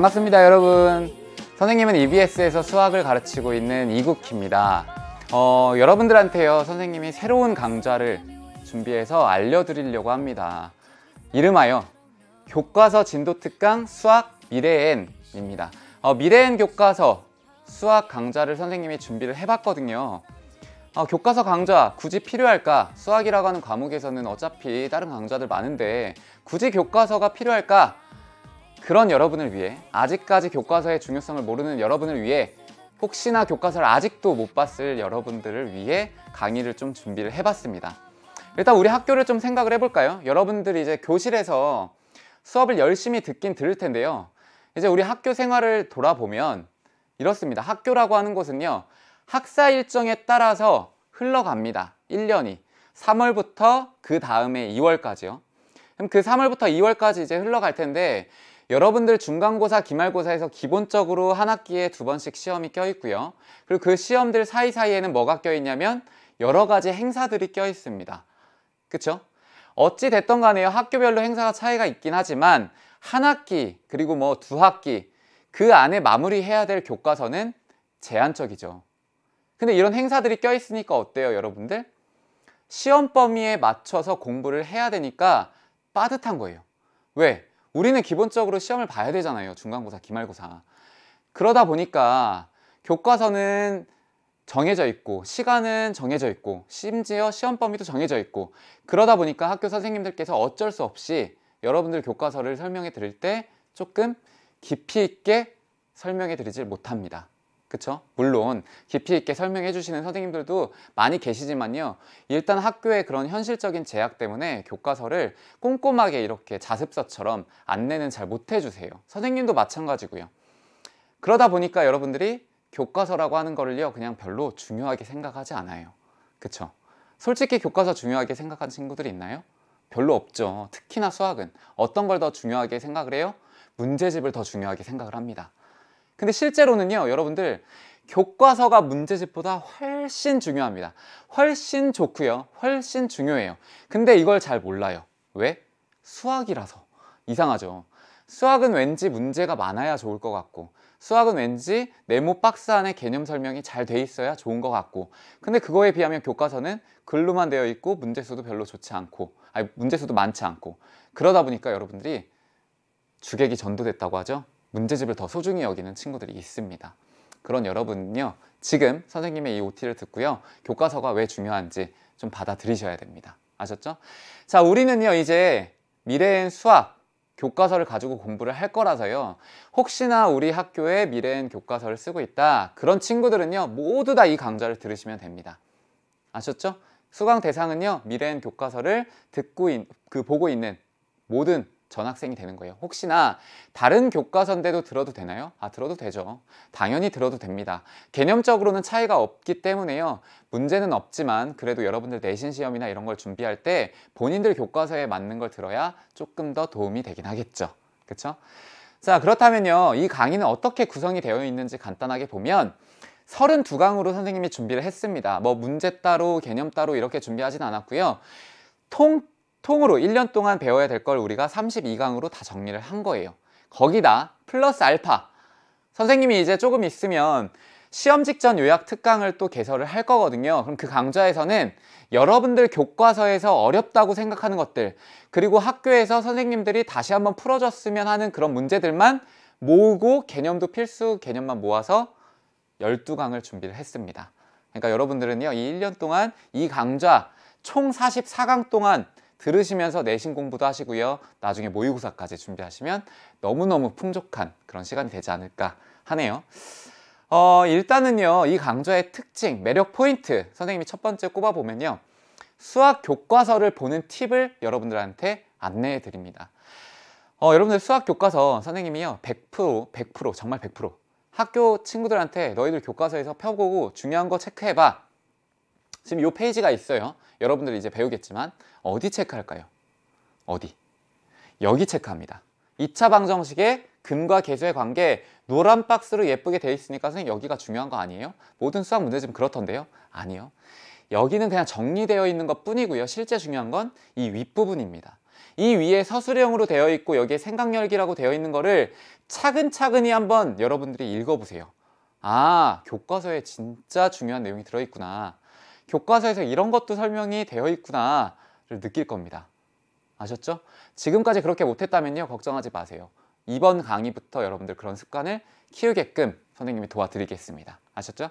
반갑습니다 여러분 선생님은 EBS에서 수학을 가르치고 있는 이국희입니다 어, 여러분들한테요 선생님이 새로운 강좌를 준비해서 알려드리려고 합니다 이름하여 교과서 진도특강 수학 미래엔 입니다 어, 미래엔 교과서 수학 강좌를 선생님이 준비를 해봤거든요 어, 교과서 강좌 굳이 필요할까? 수학이라고 하는 과목에서는 어차피 다른 강좌들 많은데 굳이 교과서가 필요할까? 그런 여러분을 위해 아직까지 교과서의 중요성을 모르는 여러분을 위해 혹시나 교과서를 아직도 못 봤을 여러분들을 위해 강의를 좀 준비를 해봤습니다. 일단 우리 학교를 좀 생각을 해볼까요? 여러분들이 이제 교실에서 수업을 열심히 듣긴 들을 텐데요. 이제 우리 학교 생활을 돌아보면 이렇습니다. 학교라고 하는 곳은요. 학사 일정에 따라서 흘러갑니다. 1년이. 3월부터 그 다음에 2월까지요. 그럼 그 3월부터 2월까지 이제 흘러갈 텐데 여러분들 중간고사, 기말고사에서 기본적으로 한 학기에 두 번씩 시험이 껴있고요. 그리고 그 시험들 사이사이에는 뭐가 껴있냐면 여러 가지 행사들이 껴있습니다. 그쵸? 어찌 됐던 간에요. 학교별로 행사가 차이가 있긴 하지만 한 학기 그리고 뭐 두 학기 그 안에 마무리해야 될 교과서는 제한적이죠. 근데 이런 행사들이 껴있으니까 어때요 여러분들? 시험 범위에 맞춰서 공부를 해야 되니까 빠듯한 거예요. 왜? 우리는 기본적으로 시험을 봐야 되잖아요. 중간고사, 기말고사. 그러다 보니까 교과서는 정해져 있고 시간은 정해져 있고 심지어 시험 범위도 정해져 있고 그러다 보니까 학교 선생님들께서 어쩔 수 없이 여러분들 교과서를 설명해 드릴 때 조금 깊이 있게 설명해 드리질 못합니다. 그쵸? 물론 깊이 있게 설명해 주시는 선생님들도 많이 계시지만요 일단 학교의 그런 현실적인 제약 때문에 교과서를 꼼꼼하게 이렇게 자습서처럼 안내는 잘 못 해주세요 선생님도 마찬가지고요 그러다 보니까 여러분들이 교과서라고 하는 거를요 그냥 별로 중요하게 생각하지 않아요 그쵸? 솔직히 교과서 중요하게 생각하는 친구들이 있나요? 별로 없죠 특히나 수학은 어떤 걸 더 중요하게 생각을 해요? 문제집을 더 중요하게 생각을 합니다 근데 실제로는요 여러분들 교과서가 문제집보다 훨씬 중요합니다 훨씬 좋고요 훨씬 중요해요 근데 이걸 잘 몰라요 왜? 수학이라서 이상하죠 수학은 왠지 문제가 많아야 좋을 것 같고 수학은 왠지 네모 박스 안에 개념 설명이 잘 돼 있어야 좋은 것 같고 근데 그거에 비하면 교과서는 글로만 되어 있고 문제수도 별로 좋지 않고 아니 문제수도 많지 않고 그러다 보니까 여러분들이 주객이 전도됐다고 하죠 문제집을 더 소중히 여기는 친구들이 있습니다. 그런 여러분은요, 지금 선생님의 이 OT를 듣고요, 교과서가 왜 중요한지 좀 받아들이셔야 됩니다. 아셨죠? 자, 우리는요, 이제 미래엔 수학, 교과서를 가지고 공부를 할 거라서요. 혹시나 우리 학교에 미래엔 교과서를 쓰고 있다. 그런 친구들은요, 모두 다 이 강좌를 들으시면 됩니다. 아셨죠? 수강 대상은요, 미래엔 교과서를 듣고, 있, 그, 보고 있는 모든 전학생이 되는 거예요. 혹시나 다른 교과서인데도 들어도 되나요? 아, 들어도 되죠. 당연히 들어도 됩니다. 개념적으로는 차이가 없기 때문에요. 문제는 없지만 그래도 여러분들 내신 시험이나 이런 걸 준비할 때 본인들 교과서에 맞는 걸 들어야 조금 더 도움이 되긴 하겠죠. 그렇죠? 자, 그렇다면요. 이 강의는 어떻게 구성이 되어 있는지 간단하게 보면 32강으로 선생님이 준비를 했습니다. 뭐 문제 따로, 개념 따로 이렇게 준비하진 않았고요. 통 통으로 1년 동안 배워야 될 걸 우리가 32강으로 다 정리를 한 거예요. 거기다 플러스 알파. 선생님이 이제 조금 있으면 시험 직전 요약 특강을 또 개설을 할 거거든요. 그럼 그 강좌에서는 여러분들 교과서에서 어렵다고 생각하는 것들, 그리고 학교에서 선생님들이 다시 한번 풀어줬으면 하는 그런 문제들만 모으고 개념도 필수 개념만 모아서 12강을 준비를 했습니다. 그러니까 여러분들은요, 이 1년 동안 이 강좌 총 44강 동안 들으시면서 내신 공부도 하시고요. 나중에 모의고사까지 준비하시면 너무너무 풍족한 그런 시간이 되지 않을까 하네요. 어, 일단은요. 이 강좌의 특징, 매력 포인트 선생님이 첫 번째 꼽아보면요. 수학 교과서를 보는 팁을 여러분들한테 안내해 드립니다. 어, 여러분들 수학 교과서 선생님이요. 100%, 100%, 정말 100% 학교 친구들한테 너희들 교과서에서 펴보고 중요한 거 체크해봐 지금 이 페이지가 있어요. 여러분들이 제 배우겠지만 어디 체크할까요? 어디? 여기 체크합니다. 2차 방정식의 금과 개수의 관계 노란 박스로 예쁘게 되어 있으니까 선생님 여기가 중요한 거 아니에요? 모든 수학 문제집 그렇던데요? 아니요. 여기는 그냥 정리되어 있는 것 뿐이고요. 실제 중요한 건 이 윗부분입니다. 이 위에 서술형으로 되어 있고 여기에 생각열기라고 되어 있는 거를 차근차근히 한번 여러분들이 읽어보세요. 아, 교과서에 진짜 중요한 내용이 들어있구나. 교과서에서 이런 것도 설명이 되어 있구나를 느낄 겁니다. 아셨죠? 지금까지 그렇게 못했다면요. 걱정하지 마세요. 이번 강의부터 여러분들 그런 습관을 키우게끔 선생님이 도와드리겠습니다. 아셨죠?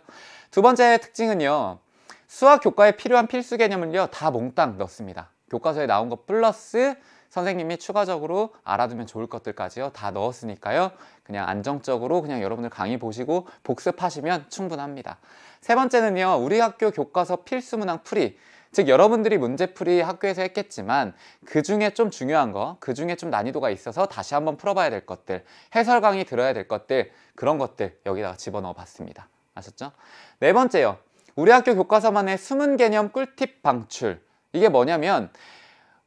두 번째 특징은요. 수학 교과에 필요한 필수 개념을요. 다 몽땅 넣습니다. 교과서에 나온 것 플러스 선생님이 추가적으로 알아두면 좋을 것들까지요. 다 넣었으니까요. 그냥 안정적으로 그냥 여러분들 강의 보시고 복습하시면 충분합니다. 세 번째는요. 우리 학교 교과서 필수 문항 풀이 즉 여러분들이 문제풀이 학교에서 했겠지만 그 중에 좀 중요한 거, 그 중에 좀 난이도가 있어서 다시 한번 풀어봐야 될 것들, 해설 강의 들어야 될 것들, 그런 것들 여기다가 집어넣어 봤습니다. 아셨죠? 네 번째요. 우리 학교 교과서만의 숨은 개념 꿀팁 방출. 이게 뭐냐면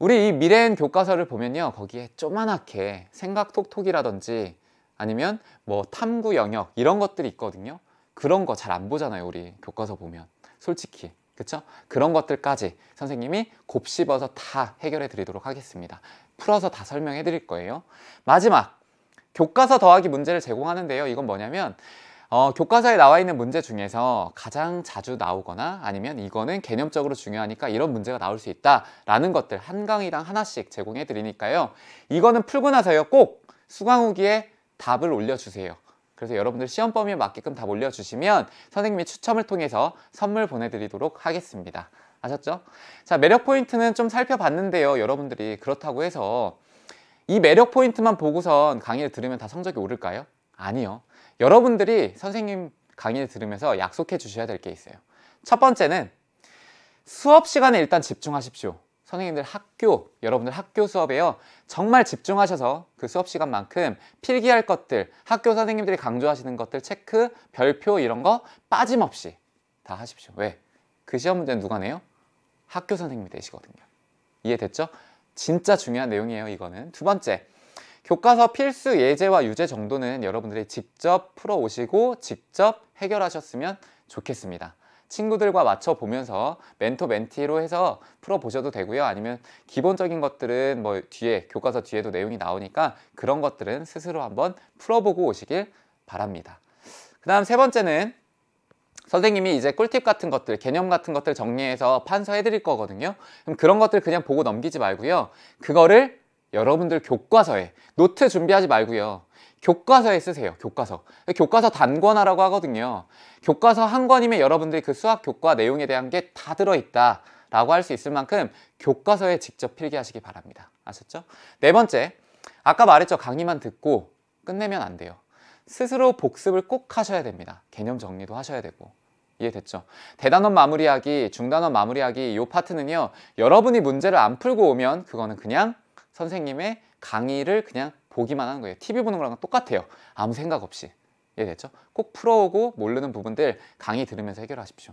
우리 이 미래엔 교과서를 보면요 거기에 조만하게 생각 톡톡이라든지 아니면 뭐 탐구 영역 이런 것들이 있거든요 그런 거 잘 안 보잖아요 우리 교과서 보면 솔직히 그렇죠 그런 것들까지 선생님이 곱씹어서 다 해결해 드리도록 하겠습니다 풀어서 다 설명해 드릴 거예요 마지막 교과서 더하기 문제를 제공하는데요 이건 뭐냐면 어, 교과서에 나와 있는 문제 중에서 가장 자주 나오거나 아니면 이거는 개념적으로 중요하니까 이런 문제가 나올 수 있다라는 것들 한 강의당 하나씩 제공해 드리니까요. 이거는 풀고 나서요. 꼭 수강 후기에 답을 올려주세요. 그래서 여러분들 시험 범위에 맞게끔 답 올려주시면 선생님이 추첨을 통해서 선물 보내드리도록 하겠습니다. 아셨죠? 자, 매력 포인트는 좀 살펴봤는데요. 여러분들이 그렇다고 해서 이 매력 포인트만 보고선 강의를 들으면 다 성적이 오를까요? 아니요. 여러분들이 선생님 강의를 들으면서 약속해 주셔야 될 게 있어요. 첫 번째는 수업 시간에 일단 집중하십시오. 선생님들 학교, 여러분들 학교 수업에요. 정말 집중하셔서 그 수업 시간만큼 필기할 것들, 학교 선생님들이 강조하시는 것들, 체크, 별표 이런 거 빠짐없이 다 하십시오. 왜? 그 시험 문제는 누가 내요? 학교 선생님이 되시거든요 이해됐죠? 진짜 중요한 내용이에요, 이거는. 두 번째, 교과서 필수 예제와 유제 정도는 여러분들이 직접 풀어오시고 직접 해결하셨으면 좋겠습니다. 친구들과 맞춰보면서 멘토 멘티로 해서 풀어보셔도 되고요. 아니면 기본적인 것들은 뭐 뒤에 교과서 뒤에도 내용이 나오니까 그런 것들은 스스로 한번 풀어보고 오시길 바랍니다. 그 다음 세 번째는 선생님이 이제 꿀팁 같은 것들, 개념 같은 것들 정리해서 판서해 드릴 거거든요. 그럼 그런 것들 그냥 보고 넘기지 말고요. 그거를 여러분들 교과서에 노트 준비하지 말고요. 교과서에 쓰세요. 교과서. 교과서 단권화라고 하거든요. 교과서 한 권이면 여러분들 이그 수학 교과 내용에 대한 게 다 들어있다. 라고 할 수 있을 만큼 교과서에 직접 필기하시기 바랍니다. 아셨죠? 네 번째, 아까 말했죠. 강의만 듣고 끝내면 안 돼요. 스스로 복습을 꼭 하셔야 됩니다. 개념 정리도 하셔야 되고. 이해됐죠? 대단원 마무리하기, 중단원 마무리하기 이 파트는요. 여러분이 문제를 안 풀고 오면 그거는 그냥 선생님의 강의를 그냥 보기만 하는 거예요. TV 보는 거랑 똑같아요. 아무 생각 없이. 이해됐죠? 꼭 풀어오고 모르는 부분들 강의 들으면서 해결하십시오.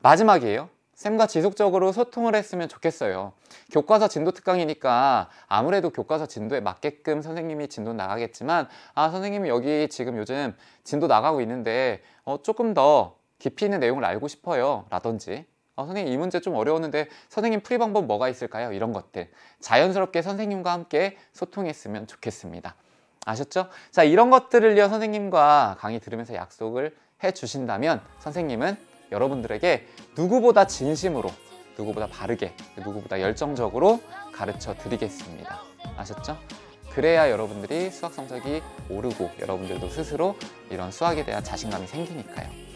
마지막이에요. 쌤과 지속적으로 소통을 했으면 좋겠어요. 교과서 진도 특강이니까 아무래도 교과서 진도에 맞게끔 선생님이 진도 나가겠지만 아 선생님이 여기 지금 요즘 진도 나가고 있는데 어, 조금 더 깊이 있는 내용을 알고 싶어요 라든지 어, 선생님 이 문제 좀 어려웠는데 선생님 풀이 방법 뭐가 있을까요? 이런 것들 자연스럽게 선생님과 함께 소통했으면 좋겠습니다. 아셨죠? 자 이런 것들을요 선생님과 강의 들으면서 약속을 해주신다면 선생님은 여러분들에게 누구보다 진심으로 누구보다 바르게 누구보다 열정적으로 가르쳐 드리겠습니다. 아셨죠? 그래야 여러분들이 수학 성적이 오르고 여러분들도 스스로 이런 수학에 대한 자신감이 생기니까요.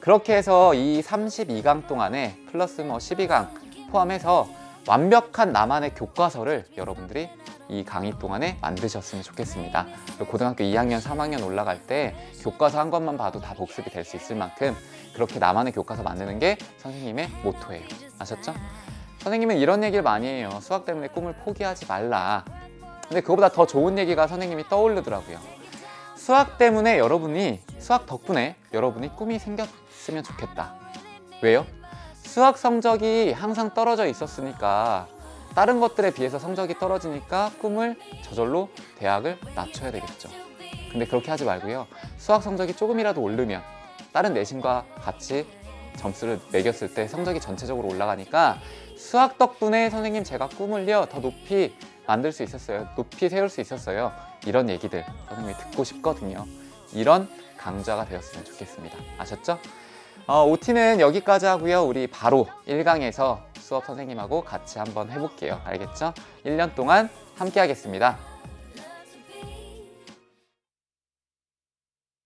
그렇게 해서 이 32강 동안에 플러스 뭐 12강 포함해서 완벽한 나만의 교과서를 여러분들이 이 강의 동안에 만드셨으면 좋겠습니다. 고등학교 2학년, 3학년 올라갈 때 교과서 한 것만 봐도 다 복습이 될 수 있을 만큼 그렇게 나만의 교과서 만드는 게 선생님의 모토예요. 아셨죠? 선생님은 이런 얘기를 많이 해요. 수학 때문에 꿈을 포기하지 말라. 근데 그거보다 더 좋은 얘기가 선생님이 떠오르더라고요. 수학 때문에 여러분이 수학 덕분에 여러분이 꿈이 생겼으면 좋겠다 왜요? 수학 성적이 항상 떨어져 있었으니까 다른 것들에 비해서 성적이 떨어지니까 꿈을 저절로 대학을 낮춰야 되겠죠 근데 그렇게 하지 말고요 수학 성적이 조금이라도 오르면 다른 내신과 같이 점수를 매겼을 때 성적이 전체적으로 올라가니까 수학 덕분에 선생님 제가 꿈을요 더 높이 만들 수 있었어요. 높이 세울 수 있었어요. 이런 얘기들 선생님이 듣고 싶거든요. 이런 강좌가 되었으면 좋겠습니다. 아셨죠? 어, OT는 여기까지 하고요. 우리 바로 1강에서 수업 선생님하고 같이 한번 해볼게요. 알겠죠? 1년 동안 함께 하겠습니다.